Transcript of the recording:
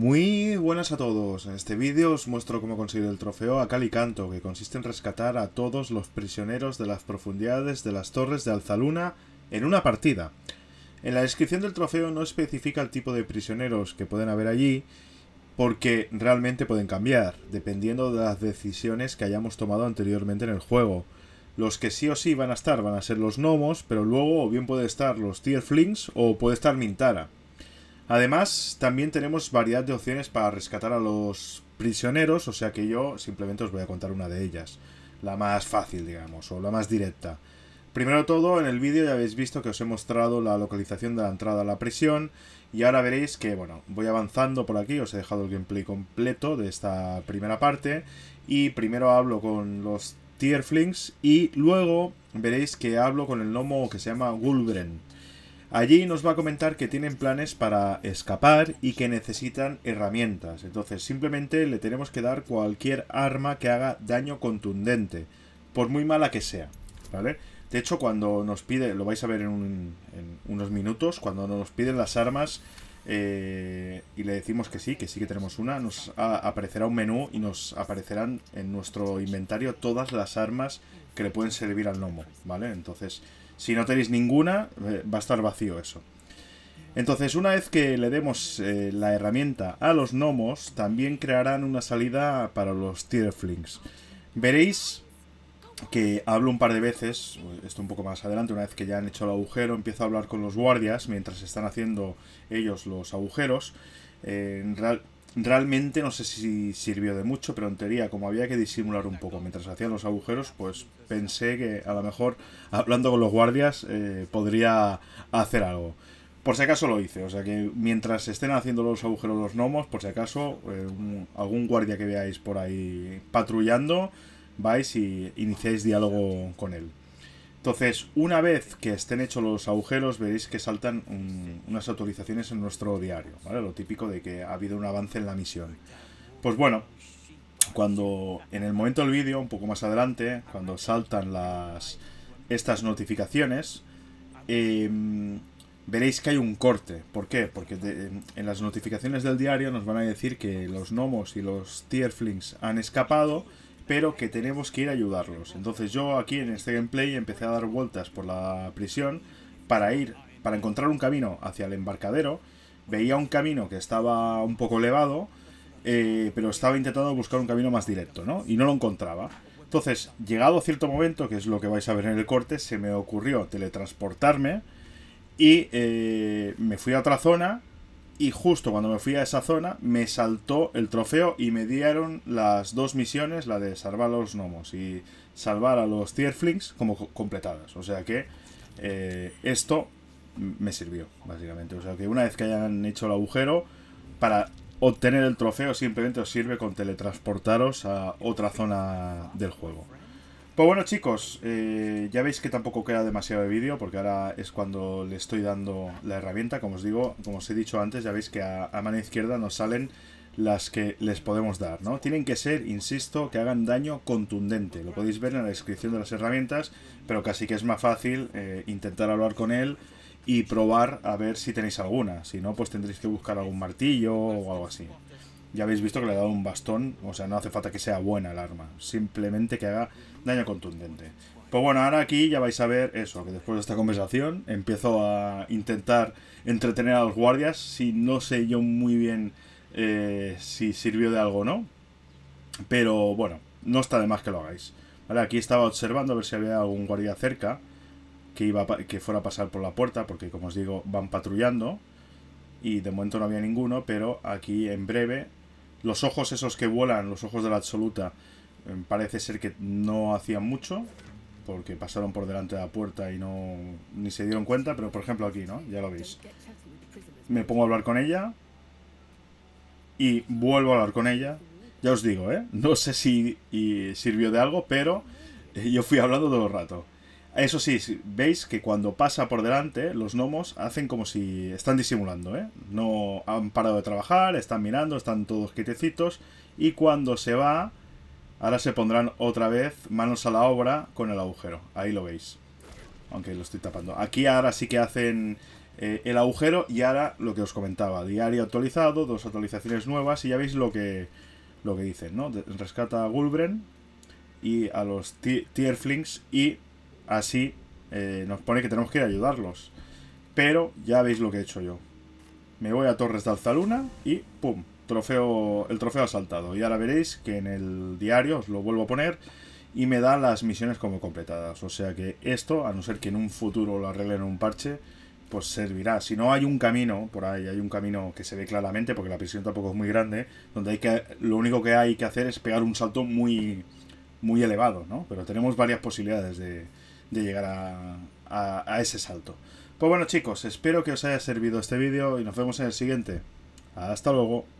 Muy buenas a todos, en este vídeo os muestro cómo conseguir el trofeo a que consiste en rescatar a todos los prisioneros de las profundidades de las torres de Alzaluna en una partida. En la descripción del trofeo no especifica el tipo de prisioneros que pueden haber allí, porque realmente pueden cambiar, dependiendo de las decisiones que hayamos tomado anteriormente en el juego. Los que sí o sí van a estar van a ser los gnomos, pero luego o bien puede estar los Tierflings o puede estar Mintara. Además, también tenemos variedad de opciones para rescatar a los prisioneros, o sea que yo simplemente os voy a contar una de ellas. La más fácil, digamos, o la más directa. Primero todo, en el vídeo ya habéis visto que os he mostrado la localización de la entrada a la prisión y ahora veréis que, bueno, voy avanzando por aquí, os he dejado el gameplay completo de esta primera parte y primero hablo con los Tierflings y luego veréis que hablo con el gnomo que se llama Gulbren Allí nos va a comentar que tienen planes para escapar y que necesitan herramientas. Entonces simplemente le tenemos que dar cualquier arma que haga daño contundente, por muy mala que sea. ¿Vale? De hecho, cuando nos pide, lo vais a ver en, unos minutos, cuando nos piden las armas eh, y le decimos que sí, que sí que tenemos una, nos aparecerá un menú y nos aparecerán en nuestro inventario todas las armas que le pueden servir al gnomo, ¿vale? Entonces, si no tenéis ninguna, eh, va a estar vacío eso. Entonces, una vez que le demos eh, la herramienta a los gnomos, también crearán una salida para los Tierflings. Veréis que hablo un par de veces, esto un poco más adelante, una vez que ya han hecho el agujero, empiezo a hablar con los guardias mientras están haciendo ellos los agujeros. en real, Realmente no sé si sirvió de mucho, pero en teoría, como había que disimular un poco mientras hacían los agujeros, pues pensé que a lo mejor, hablando con los guardias, eh, podría hacer algo. Por si acaso lo hice, o sea que mientras estén haciendo los agujeros los gnomos, por si acaso, eh, algún guardia que veáis por ahí patrullando, vais y iniciáis diálogo con él. Entonces, una vez que estén hechos los agujeros, veréis que saltan unas autorizaciones en nuestro diario, ¿vale? Lo típico de que ha habido un avance en la misión. Pues bueno, cuando en el momento del vídeo, un poco más adelante, cuando saltan las estas notificaciones, em, veréis que hay un corte. ¿Por qué? Porque en las notificaciones del diario nos van a decir que los gnomos y los tierflings han escapado pero que tenemos que ir a ayudarlos. Entonces yo aquí en este gameplay empecé a dar vueltas por la prisión para ir, para encontrar un camino hacia el embarcadero. Veía un camino que estaba un poco elevado, eh, pero estaba intentando buscar un camino más directo, ¿no? Y no lo encontraba. Entonces, llegado a cierto momento, que es lo que vais a ver en el corte, se me ocurrió teletransportarme y eh, me fui a otra zona y justo cuando me fui a esa zona, me saltó el trofeo y me dieron las dos misiones, la de salvar a los gnomos y salvar a los tierflings, como completadas. O sea que eh, esto me sirvió, básicamente. O sea que una vez que hayan hecho el agujero, para obtener el trofeo simplemente os sirve con teletransportaros a otra zona del juego. Pues bueno chicos, eh, ya veis que tampoco queda demasiado de vídeo porque ahora es cuando le estoy dando la herramienta, como os digo, como os he dicho antes, ya veis que a, mano izquierda nos salen las que les podemos dar, ¿no? Tienen que ser, insisto, que hagan daño contundente. Lo podéis ver en la descripción de las herramientas, pero casi que es más fácil eh, intentar hablar con él y probar a ver si tenéis alguna. Si no, pues tendréis que buscar algún martillo o algo así. Ya habéis visto que le he dado un bastón, o sea, no hace falta que sea buena el arma, simplemente que haga daño contundente. Pues bueno, ahora aquí ya vais a ver eso, que después de esta conversación empiezo a intentar entretener a los guardias, si no sé yo muy bien eh, si sirvió de algo o no, pero bueno, no está de más que lo hagáis. Vale, aquí estaba observando a ver si había algún guardia cerca que, iba que fuera a pasar por la puerta, porque como os digo, van patrullando y de momento no había ninguno, pero aquí en breve los ojos esos que vuelan, los ojos de la absoluta, eh, parece ser que no hacían mucho, porque pasaron por delante de la puerta y no ni se dieron cuenta, pero por ejemplo aquí, ¿no? Ya lo veis. Me pongo a hablar con ella y vuelvo a hablar con ella. Ya os digo, ¿eh? No sé si sirvió de algo, pero eh, yo fui hablando todo el rato. Eso sí, veis que cuando pasa por delante, los gnomos hacen como si están disimulando, ¿eh? No han parado de trabajar, están mirando, están todos quietecitos. Y cuando se va, ahora se pondrán otra vez manos a la obra con el agujero. Ahí lo veis. Aunque lo estoy tapando. Aquí ahora sí que hacen eh, el agujero y ahora lo que os comentaba. Diario actualizado, dos actualizaciones nuevas y ya veis lo que, lo que dicen, ¿no? Rescata a Gulbren y a los Tierflings y Así eh, nos pone que tenemos que ir a ayudarlos. Pero ya veis lo que he hecho yo. Me voy a Torres de Alzaluna y ¡pum! Trofeo, el trofeo ha saltado. Y ahora veréis que en el diario os lo vuelvo a poner y me da las misiones como completadas. O sea que esto, a no ser que en un futuro lo arreglen en un parche, pues servirá. Si no hay un camino, por ahí hay un camino que se ve claramente, porque la prisión tampoco es muy grande, donde hay que, lo único que hay que hacer es pegar un salto muy, muy elevado, ¿no? Pero tenemos varias posibilidades de, de llegar a, ese salto. Pues bueno chicos, espero que os haya servido este vídeo y nos vemos en el siguiente. Hasta luego.